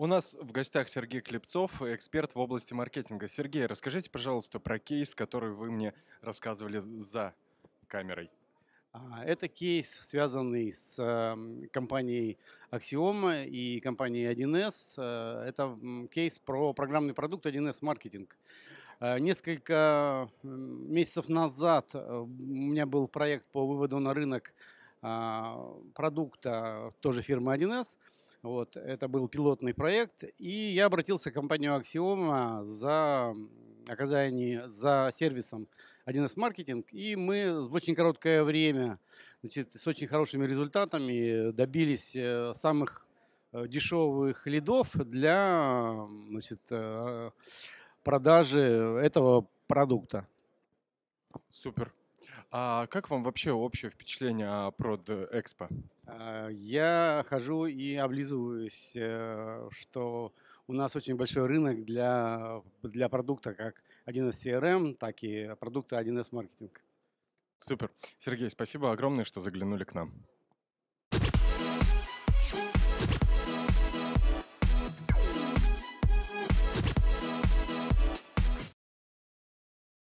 У нас в гостях Сергей Клепцов, эксперт в области маркетинга. Сергей, расскажите, пожалуйста, про кейс, который вы мне рассказывали за камерой. А, это кейс, связанный с эм, компанией Axiom и компанией 1С. Э, это кейс про программный продукт 1С маркетинг. Э, несколько месяцев назад э, у меня был проект по выводу на рынок а, продукта тоже фирмы 1С вот, это был пилотный проект, и я обратился к компании Axioma за оказание, за сервисом 1С маркетинг, и мы в очень короткое время, значит, с очень хорошими результатами добились э, самых э, дешевых лидов для значит, э, продажи этого продукта. Супер. А как вам вообще общее впечатление о Prod Expo? Я хожу и облизываюсь, э, что у нас очень большой рынок для, для продукта, как 1С CRM, эм, так и продукта 1С маркетинг. Супер. Сергей, спасибо огромное, что заглянули к нам.